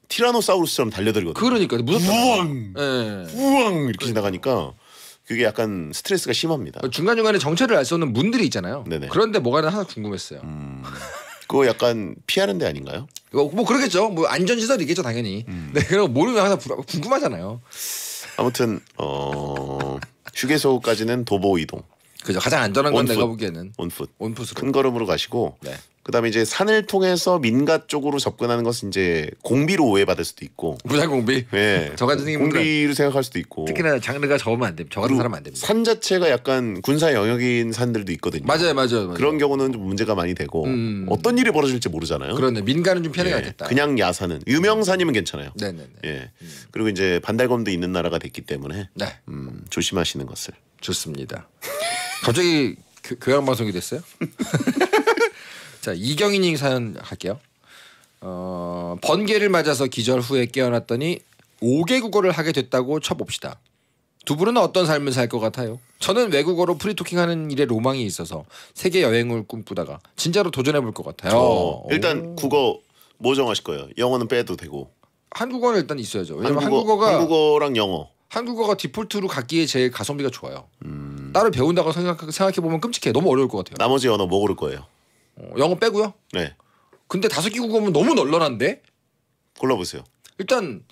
티라노사우루스처럼 달려들거든요. 그러니까 무섭다. 우왕, 네. 우왕 이렇게 그러 지나가니까 그게 약간 스트레스가 심합니다. 중간 중간에 정체를 알 수 없는 문들이 있잖아요. 네네. 그런데 뭐가 하나 궁금했어요. 음... 그거 약간 피하는 데 아닌가요? 뭐, 뭐 그러겠죠. 뭐 안전시설이겠죠 당연히. 음. 네, 그리고 모르면 항상 부, 궁금하잖아요. 아무튼 어 휴게소까지는 도보 이동. 그죠. 가장 안전한 건 내가 보기에는 온풋. 온풋으로. 큰 걸음으로 가시고 네. 그다음에 이제 산을 통해서 민가 쪽으로 접근하는 것은 이제 공비로 오해받을 수도 있고 무단 공비. 예. 저 같은 공비를 생각할 수도 있고 특히나 장르가 저으면 안 됩니다. 저 같은 사람 안 됩니다. 산 자체가 약간 군사 영역인 산들도 있거든요. 맞아요, 맞아요. 맞아요. 그런 경우는 좀 문제가 많이 되고 음. 어떤 일이 벌어질지 모르잖아요. 그런데 민가는 좀 편해가겠다. 예. 그냥 야산은 유명산이면 괜찮아요. 네네네. 네, 네. 예. 음. 그리고 이제 반달검도 있는 나라가 됐기 때문에 네. 음, 조심하시는 것을 좋습니다. 갑자기 교양 방송이 됐어요? 자 이경인님 사연 할게요 어, 번개를 맞아서 기절 후에 깨어났더니 5개국어를 하게 됐다고 쳐봅시다. 두 분은 어떤 삶을 살 것 같아요? 저는 외국어로 프리토킹하는 일에 로망이 있어서 세계 여행을 꿈꾸다가 진짜로 도전해 볼 것 같아요. 어, 일단 오. 국어 뭐 정하실 거예요? 영어는 빼도 되고. 한국어는 일단 있어야죠. 왜냐면 한국어, 가 한국어랑 영어. 한국어가 디폴트로 갖기에 제일 가성비가 좋아요. 음. 따로 배운다고 생각 생각해 보면 끔찍해. 너무 어려울 것 같아요. 나머지 언어 뭐 그럴 거예요? 어, 영어 빼고요. 네. 근데 다섯 개 국어면 너무 널널한데? 골라보세요. 일단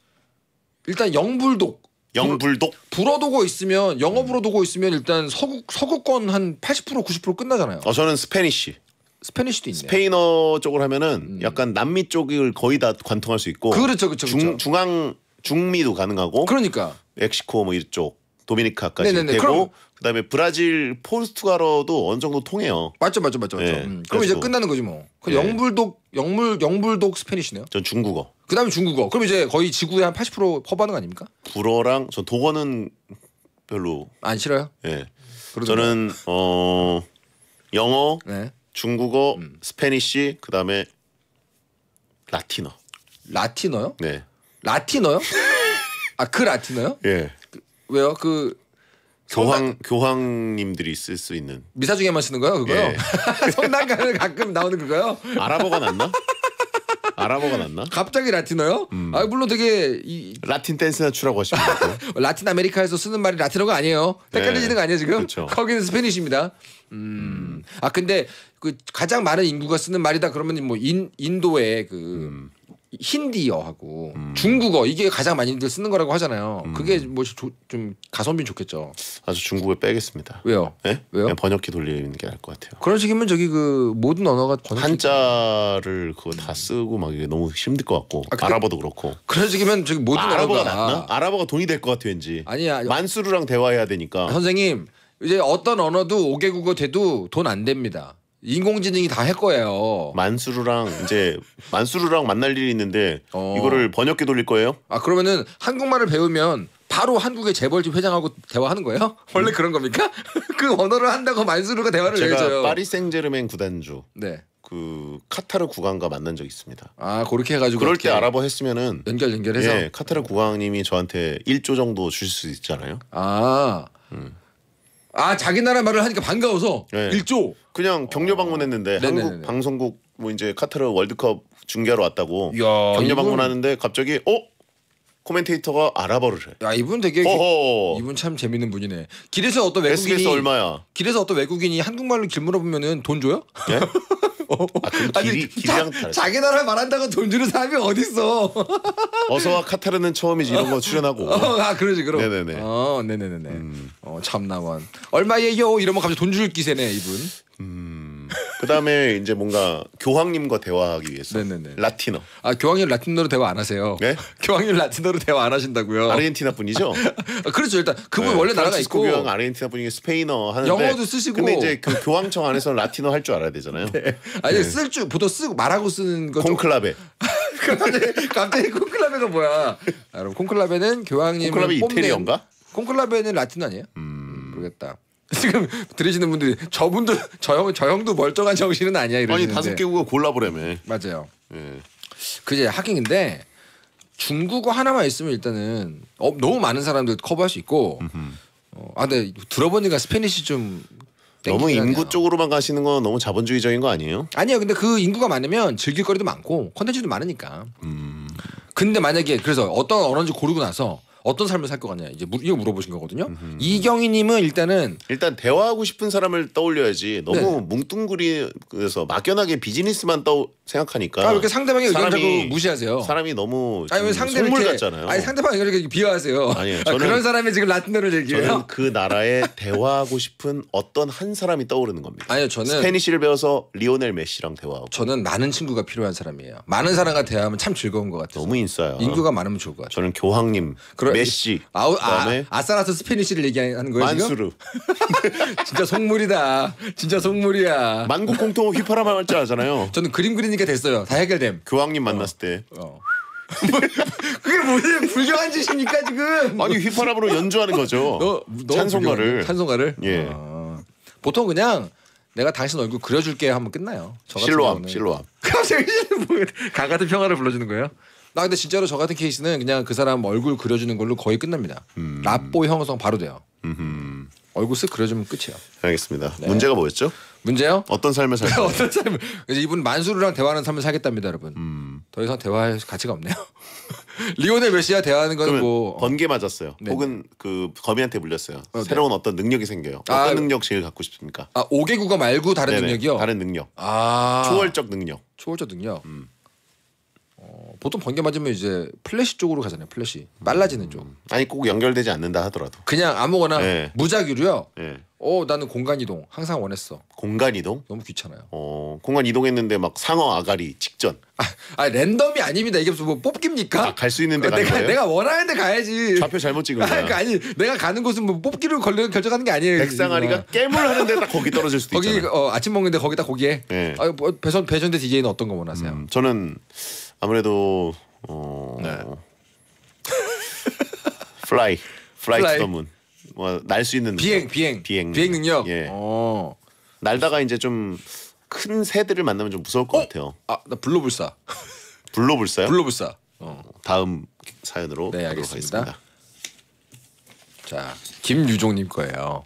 일단 영불독. 영불독. 불어도고 있으면 영어 불어도고 있으면 일단 서구 서구권 한80% 90% 끝나잖아요. 어 저는 스페니쉬. 스페니쉬도 있네. 스페인어 쪽을 하면은 음. 약간 남미 쪽을 거의 다 관통할 수 있고. 그렇죠, 그렇죠. 중 그렇죠. 중앙 중미도 가능하고. 그러니까. 멕시코 뭐 이쪽 도미니카까지 네네네. 되고 그다음에 브라질 포르투갈어도 어느 정도 통해요. 맞죠, 맞죠, 맞죠. 맞죠. 예, 음. 그럼 이제 끝나는 거지 뭐. 그럼 네. 영불독 영물 영불독 스페니시네요. 전 중국어, 그다음에 중국어. 그럼 이제 거의 지구의 한 80%퍼버는 아닙니까? 불어랑 전 독어는 별로. 안 싫어요? 예. 그 저는 어 영어, 네. 중국어, 음. 스페니쉬, 그다음에 라틴어. 라틴어요? 네. 라틴어요? 아 그 라틴어요? 예. 그, 왜요? 그 교황 교황님들이 쓸 수 있는 미사 중에만 쓰는 거요, 그거요? 예. 성당가를 가끔 나오는 그거요? 아랍어가 낫나? 아랍어가 낫나? 갑자기 라틴어요? 음. 아 물론 되게 이... 라틴 댄스나 추라고 하시면 라틴 아메리카에서 쓰는 말이 라틴어가 아니에요. 헷갈리시는 네. 거 아니에요 지금? 그쵸. 거기는 스페니쉬입니다. 음. 음. 아 근데 그 가장 많은 인구가 쓰는 말이다 그러면 뭐 인 인도의 그 음. 힌디어하고 음. 중국어 이게 가장 많이들 쓰는 거라고 하잖아요. 음. 그게 뭐 좀 가성비 좋겠죠. 아주 중국을 빼겠습니다. 왜요? 네? 왜요? 번역기 돌리는 게 나을 것 같아요. 그런 식이면 저기 그 모든 언어가 번역기... 한자를 음. 그거 다 쓰고 막 이게 너무 힘들 것 같고 아, 아랍어도 그렇고. 그런 식이면 저기 모든 아, 아랍 언어가... 낫나? 아랍어가 돈이 될 것 같아 왠지. 아니야. 만수르랑 대화해야 되니까. 선생님 이제 어떤 언어도 5개국어 돼도 돈 안 됩니다. 인공지능이 다 할 거예요. 만수르랑 이제 만수르랑 만날 일이 있는데 어. 이거를 번역기 돌릴 거예요? 아 그러면은 한국말을 배우면 바로 한국의 재벌집 회장하고 대화하는 거예요? 원래 그런 겁니까? 그 언어를 한다고 만수르가 대화를 제가 해줘요. 파리 생제르맹 구단주. 네. 그 카타르 국왕과 만난 적 있습니다. 아 그렇게 해가지고 그럴 때 알아보 했으면은 연결 연결해서 예, 카타르 국왕님이 저한테 1조 정도 주실 수 있잖아요. 아 음. 아 자기 나라 말을 하니까 반가워서 네. 일조 그냥 격려 방문했는데 네 한국 방송국 뭐 이제 카타르 월드컵 중계하러 왔다고 야, 격려 이분- 방문하는데 갑자기 어 코멘테이터가 알아버어를 해. 야 이분 되게 어허. 이분 참 재밌는 분이네. 길에서 어떤 외국인이 SBS 얼마야? 길에서 어떤 외국인이 한국말로 길 물어보면은 돈 줘요? 예? 아, 길이, 아니, 길이 자, 양탈. 자기 나라를 말한다고 돈 주는 사람이 어딨어. 어서와 카타르는 처음이지 이런 거 출연하고. 어, 어, 아 그러지 그럼. 네네네. 어 네네네네. 음. 어 참나원. 얼마 얘기요? 이러면 갑자기 돈 줄 기세네 이분. 음. 그다음에 이제 뭔가 교황님과 대화하기 위해서 네네네. 라틴어. 아 교황님 라틴어로 대화 안 하세요? 네? 교황님 라틴어로 대화 안 하신다고요? 아르헨티나 분이죠? 아, 그렇죠. 일단 그분 네, 원래 나라가 있고 교황 아르헨티나 분이 스페인어 하는데 영어도 쓰시고 근데 이제 그 교황청 안에서는 라틴어 할 줄 알아야 되잖아요. 네. 아니 네. 쓸줄 보통 쓰고 말하고 쓰는 거 콩클라베. 갑자기, 갑자기 콩클라베가 뭐야? 아, 여러분 콩클라베는 교황님 콩클라베 이태리언가? 콩클라베는 라틴어 아니에요? 음... 모르겠다. 지금 들으시는 분들이 저분도 저형저 형도 멀쩡한 정신은 아니야 이러는데 아니 다섯 개국어 골라보라며. 맞아요. 예. 그제 하긴인데 중국어 하나만 있으면 일단은 어, 너무 많은 사람들 커버할 수 있고. 어, 아 근데 들어보니까 스페니시 좀 너무 인구 하네요. 쪽으로만 가시는 건 너무 자본주의적인 거 아니에요? 아니요. 근데 그 인구가 많으면 즐길 거리도 많고 컨텐츠도 많으니까. 음. 근데 만약에 그래서 어떤 언어인지 고르고 나서 어떤 삶을 살 것 같냐 이제 물, 이거 물어보신 거거든요. 음흠. 이경희님은 일단은 일단 대화하고 싶은 사람을 떠올려야지 너무 네. 뭉뚱그리면서 막연하게 비즈니스만 떠 생각하니까. 아 이렇게 상대방의 의견 자꾸 무시하세요. 사람이 너무 아니 상대를 이렇게, 같잖아요. 아니 상대방 이렇게 비하하세요. 아니 요 저는, 아, 그런 사람이 지금 라틴어를 얘기해요. 저는 그 나라에 대화하고 싶은 어떤 한 사람이 떠오르는 겁니다. 아니요 저는 스페니쉬를 배워서 리오넬 메시랑 대화하고. 저는 많은 친구가 필요한 사람이에요. 많은 사람과 대화하면 참 즐거운 것 같아요. 너무 인싸요. 인구가 많으면 좋을 것 같아요. 저는 교황님. 그런 메시. 아우 아, 그다음에 아, 아사라스 스페니쉬를 얘기하는 거예요 만수르. 진짜 속물이다. 진짜 속물이야. 만국 공통 휘파람 할줄 알잖아요. 저는 그림 그리니까 됐어요. 다 해결됨. 교황님 그 만났을 때. 어. 어. 그게 뭐예 불교한 짓입니까 지금? 아니 휘파람으로 연주하는 거죠. 너, 너 찬송가를. 찬송가를. 예. 아, 보통 그냥 내가 당신 얼굴 그려줄게 하면 끝나요. 실로암, 실로암. 갑자기 가가은 평화를 불러주는 거예요? 나 근데 진짜로 저 같은 케이스는 그냥 그 사람 얼굴 그려주는 걸로 거의 끝납니다. 음. 라뽀 형성 바로 돼요. 음흠. 얼굴 쓱 그려주면 끝이에요. 알겠습니다. 네. 문제가 뭐였죠? 문제요? 어떤 삶을 살까? 어떤 삶을? 이분 만수르랑 대화하는 삶을 살겠답니다, 여러분. 음. 더 이상 대화할 가치가 없네요. 리오넬 메시와 대화하는 건뭐 번개 맞았어요. 네. 혹은 그 거미한테 물렸어요. 어, 네. 새로운 어떤 능력이 생겨요. 아, 어떤 능력 제일 갖고 싶습니까? 아, 5개 국어 말고 다른 네네. 능력이요? 다른 능력. 아. 초월적 능력. 초월적 능력. 음. 보통 번개 맞으면 이제 플래시 쪽으로 가잖아요. 플래시 빨라지는 음. 쪽. 아니 꼭 연결되지 않는다 하더라도. 그냥 아무거나 네. 무작위로요. 네. 어 나는 공간 이동 항상 원했어. 공간 이동? 너무 귀찮아요. 어 공간 이동했는데 막 상어 아가리 직전. 아, 아 랜덤이 아닙니다. 이게 무슨 뭐 뽑기입니까? 아, 갈 수 있는데 어, 가는 내가 거예요? 내가 원하는 데 가야지. 좌표 잘못 찍은 아, 거야. 그러니까 아니 내가 가는 곳은 뭐 뽑기로 걸려 결정하는 게 아니에요. 백상아리가 깨물 아. 하는데 딱 거기 떨어질 수도 거기, 있잖아. 거기 어, 아침 먹는데 거기다 고기에. 네. 예. 아, 뭐, 배선 배전대 DJ는 어떤 거 원하세요? 음, 저는 아무래도 어 네. 플라이 플라이 투더문 뭐날 수 있는 비행, 비행 비행 비행 능력 예 오. 어. 날다가 이제 좀 큰 새들을 만나면 좀 무서울 것 어? 같아요 아나 불로불사 불로불사요 불로불사 어. 어 다음 사연으로 네 알겠습니다 하겠습니다. 자 김유종님 거예요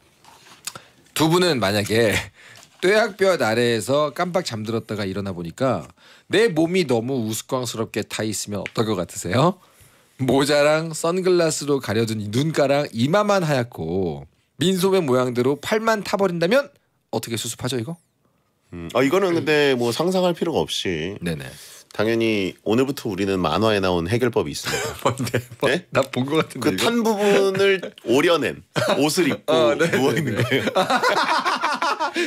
두 분은 만약에 뙤약볕 아래에서 깜빡 잠들었다가 일어나 보니까 내 몸이 너무 우스꽝스럽게 타 있으면 어떨 것 같으세요? 모자랑 선글라스로 가려둔 눈가랑 이마만 하얗고 민소매 모양대로 팔만 타버린다면 어떻게 수습하죠 이거? 음, 아 이거는 근데 뭐 상상할 필요가 없이 네네. 당연히 오늘부터 우리는 만화에 나온 해결법이 있습니다. 뭔데? 네? 나 본 것 같은데. 그탄 부분을 오려낸 옷을 입고 어, 아, 네, 네, 누워 있는 네. 거예요.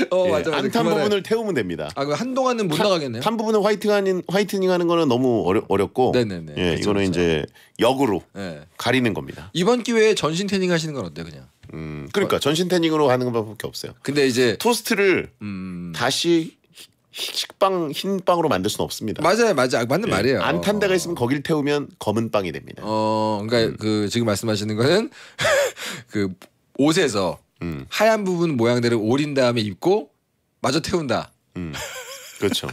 어 예, 맞아 맞아. 안탄 그만한- 부분을 태우면 됩니다. 아, 그 한동안은 못 나가겠네요. 탄 부분을 화이팅하는 화이트닝하는 거는 너무 어려, 어렵고 네네네. 예 그쵸, 이거는 그쵸. 이제 역으로 예. 가리는 겁니다. 이번 기회에 전신 태닝 하시는 건 어때 그냥? 음 그러니까 전신 태닝으로 하는 방밖에 없어요. 근데 이제 토스트를 음 다시 식빵 흰 빵으로 만들 수는 없습니다. 맞아요 맞아요 아, 맞는 예, 말이에요. 안탄 데가 어. 있으면 거길 태우면 검은 빵이 됩니다. 어 그러니까 음. 그 지금 말씀하시는 거는 그 옷에서 음. 하얀 부분 모양대로 오린 다음에 입고 마저 태운다. 음. 그렇죠.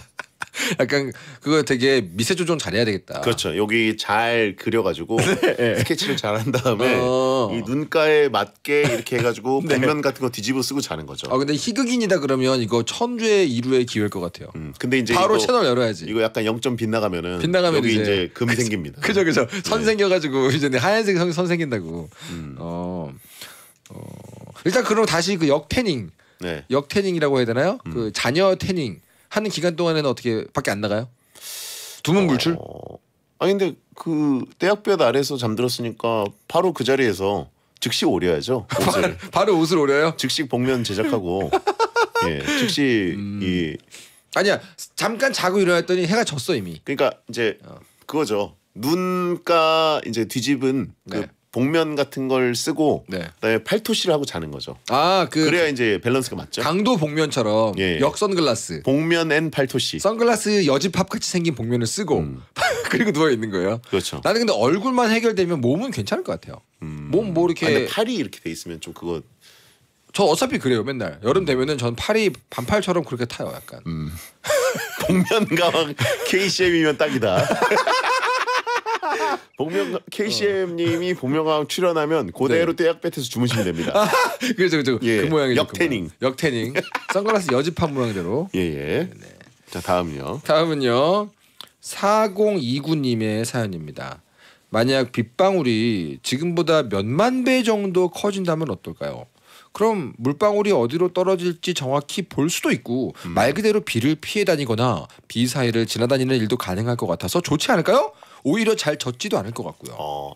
약간 그거 되게 미세 조정 잘해야 되겠다. 그렇죠. 여기 잘 그려가지고 네. 스케치를 잘한 다음에 어. 이 눈가에 맞게 이렇게 해가지고 네. 면 같은 거 뒤집어 쓰고 자는 거죠. 아 근데 희극인이다 그러면 이거 천주의 이루의 기회일 것 같아요. 음. 근데 이제 바로 이거, 채널 열어야지. 이거 약간 0점 빗나가면은 빗나가면 여기 이제, 이제 금 그, 생깁니다. 그죠 그죠. 선 네. 생겨가지고 이제 하얀색 선 생긴다고. 음. 어. 어, 일단 그럼 다시 그 역태닝, 네. 역태닝이라고 해야 되나요? 음. 그 자녀 태닝 하는 기간 동안에는 어떻게 밖에 안 나가요? 두문 물출? 어... 아니 근데 그 떼약볕 아래서 잠들었으니까 바로 그 자리에서 즉시 오려야죠. 옷을. 바로 옷을 오려요? 즉시 복면 제작하고 예, 즉시 음... 이 아니야 잠깐 자고 일어났더니 해가 졌어 이미. 그러니까 이제 어. 그거죠. 눈가 이제 뒤집은 그 네. 복면 같은 걸 쓰고 네. 그다음에 팔토시를 하고 자는 거죠. 아, 그 그래야 이제 밸런스가 맞죠. 강도 복면처럼 예. 역 선글라스. 복면 앤 팔토시. 선글라스 여집합 같이 생긴 복면을 쓰고 음. 그리고 누워 있는 거예요. 그렇죠. 나는 근데 얼굴만 해결되면 몸은 괜찮을 것 같아요. 음. 몸뭐 이렇게 아, 근데 팔이 이렇게 돼 있으면 좀 그거 저 어차피 그래요 맨날 여름 되면은 전 팔이 반팔처럼 그렇게 타요 약간 음. 복면 가왕 KCM이면 딱이다 복명 KCM님이 어. 복명왕 출연하면 고대로 네. 떼약볕에서 주무시면 됩니다. 그렇죠, 그렇죠. 예. 그 모양이 그 역태닝. 그 모양. 역태닝. 선글라스 여집한 모양대로. 예, 예. 네. 자, 다음요. 다음은요. 4029님의 사연입니다. 만약 빗방울이 지금보다 몇만 배 정도 커진다면 어떨까요? 그럼 물방울이 어디로 떨어질지 정확히 볼 수도 있고 음. 말 그대로 비를 피해 다니거나 비 사이를 지나다니는 일도 가능할 것 같아서 좋지 않을까요? 오히려 잘 젖지도 않을 것 같고요. 어,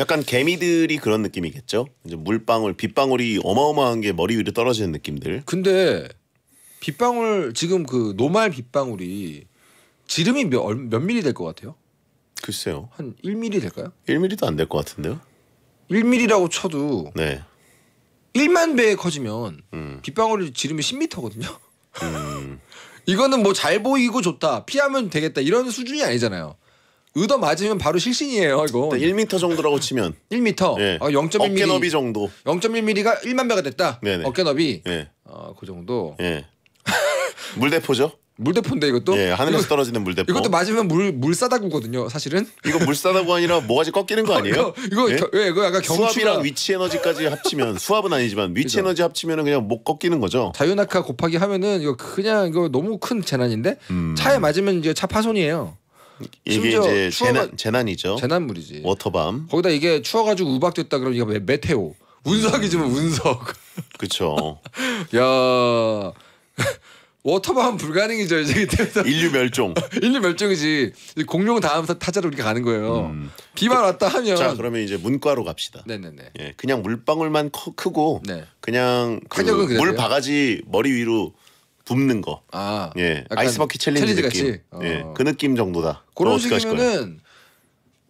약간 개미들이 그런 느낌이겠죠. 이제 물방울, 빗방울이 어마어마한 게 머리 위로 떨어지는 느낌들. 근데 빗방울 지금 그 노말 빗방울이 지름이 몇, 몇 밀리 될 것 같아요? 글쎄요. 한 1mm 될까요? 1mm도 안 될 것 같은데요. 1mm라고 쳐도 네. 1만 배 커지면 음. 빗방울 지름이 10m거든요. 음. 이거는 뭐 잘 보이고 좋다 피하면 되겠다 이런 수준이 아니잖아요. 의도 맞으면 바로 실신이에요 이거. 1m 정도라고 치면. 1m. 예. 아, 0.1mm. 어깨 너비 정도. 0.1mm가 1만 배가 됐다. 네네. 어깨 너비. 예. 아, 그 정도. 예. 물대포죠. 물대포인데 이것도. 예, 하늘에서 이거, 떨어지는 물대포. 이것도 맞으면 물 물사다구거든요, 사실은. 이거 물사다구 아니라 뭐가지 꺾이는 거 아니에요? 이거 이거, 예? 겨, 예, 이거 약간 경추랑 수압이랑 위치 에너지까지 합치면 수압은 아니지만 위치 그죠. 에너지 합치면은 그냥 목 꺾이는 거죠. 자유낙하 곱하기 하면은 이거 그냥 이거 너무 큰 재난인데 음. 차에 맞으면 이제 차 파손이에요. 이게 이제 재난 재난이죠. 재난물이지. 워터밤. 거기다 이게 추워가지고 우박됐다 그러면 이거 메, 테오 운석이지만 운석. 그렇죠. 야. 워터밤 불가능이죠 이제 인류 멸종 인류 멸종이지 공룡은 다음 타자로 우리가 가는 거예요 음. 비만 왔다 하면 자 그러면 이제 문과로 갑시다 네네네 예 그냥 물방울만 커, 크고 네. 그냥 그물 바가지 머리 위로 붓는 거. 아, 예. 아이스버킷 챌린지, 챌린지 느낌. 같이? 어. 예. 그 느낌 정도다. 그런 어떻 식이면은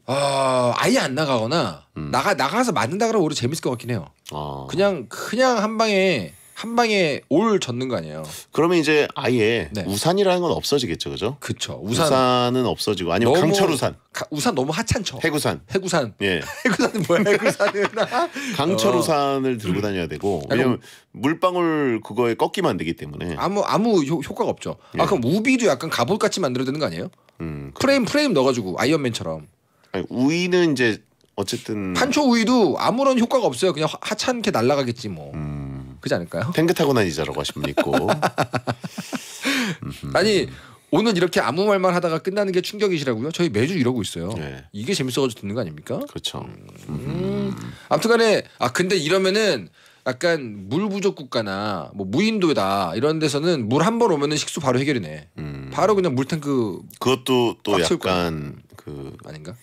아 아예 안 나가거나 음. 나가 나가서 맞는다 그러면 오히려 재밌을 것 같긴 해요. 아. 그냥 그냥 한 방에 한 방에 올 젖는 거 아니에요? 그러면 이제 아예 네. 우산이라는 건 없어지겠죠, 그죠? 그쵸. 우산. 은 없어지고 아니면 너무, 강철 우산. 가, 우산 너무 하찮죠. 해구산. 해구산. 예. 해구산은 뭐야? 해구산은 강철 어. 우산을 들고 다녀야 되고 음. 왜냐면 아, 물방울 그거에 꺾이면 안 되기 때문에 아무 아무 효, 과가 없죠. 아, 예. 아 그럼 우비도 약간 갑옷 같이 만들어야 되는 거 아니에요? 음, 그렇죠. 프레임 프레임 넣어가지고 아이언맨처럼. 아니, 우이는 이제 어쨌든 판초 우이도 아무런 효과가 없어요. 그냥 하찮게 날아가겠지 뭐. 음. 그지 않을까요? 탱크 타고 난이자라고 하신 분 있고. 아니 오늘 이렇게 아무 말만 하다가 끝나는 게 충격이시라고요? 저희 매주 이러고 있어요. 네. 이게 재밌어가지고 듣는 거 아닙니까? 그렇죠. 음. 아무튼간에 아 근데 이러면은 약간 물 부족 국가나 뭐 무인도다 이런 데서는 물 한 번 오면은 식수 바로 해결이네. 음. 바로 그냥 물탱크. 그것도 또 약간 그 아닌가?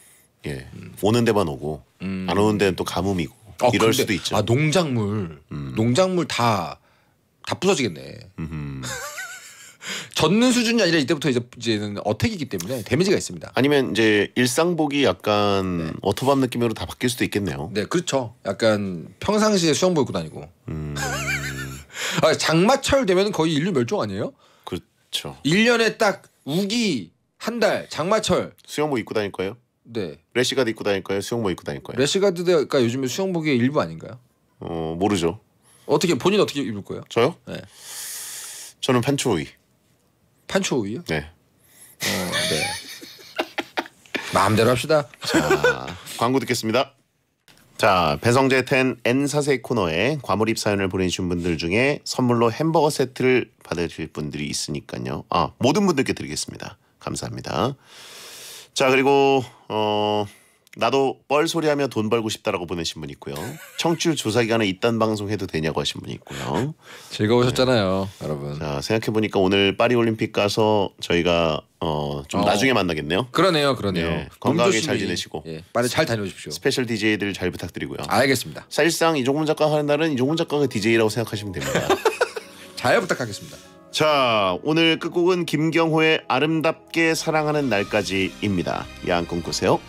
예 음. 오는 데만 오고 음. 안 오는 데는 또 가뭄이고. 아, 이럴 근데, 수도 있죠. 아 농작물, 음. 농작물 다 다 부서지겠네. 젖는 수준이 아니라 이때부터 이제 이제는 어택이기 때문에 데미지가 있습니다. 아니면 이제 일상복이 약간 네. 워터밤 느낌으로 다 바뀔 수도 있겠네요. 네, 그렇죠. 약간 평상시에 수영복 입고 다니고. 음. 아, 장마철 되면 거의 인류 멸종 아니에요? 그렇죠. 1년에 딱 우기 한 달 장마철 수영복 입고 다닐 거예요? 네. 래시가드 입고 다닐 까요 수영복 입고 다닐 거요 래시가드가 요즘에 수영복의 일부 아닌가요? 어 모르죠. 어떻게 본인 어떻게 입을 거예요? 저요? 네. 저는 판초우이. 판초우이요? 네. 어, 네. 마음대로 합시다. 자, 광고 듣겠습니다. 자, 배성재 텐 N사세 코너에 과몰입 사연을 보내주신 분들 중에 선물로 햄버거 세트를 받으실 분들이 있으니까요. 아, 모든 분들께 드리겠습니다. 감사합니다. 자, 그리고 어 나도 뻘 소리하며 돈 벌고 싶다라고 보내신 분 있고요. 청취율 조사 기간에 이딴 방송 해도 되냐고 하신 분 있고요. 즐거우셨잖아요, 네. 여러분. 자 생각해 보니까 오늘 파리 올림픽 가서 저희가 어좀 어. 나중에 만나겠네요. 그러네요, 그러네요. 네, 건강하게 잘 지내시고 예, 빨리 잘 다녀오십시오. 스페셜 DJ들 잘 부탁드리고요. 알겠습니다. 사실상 이종훈 작가 하는 날은 이종훈 작가가 DJ라고 생각하시면 됩니다. 잘 부탁하겠습니다. 자 오늘 끝곡은 김경호의 아름답게 사랑하는 날까지입니다. 양 꿈꾸세요.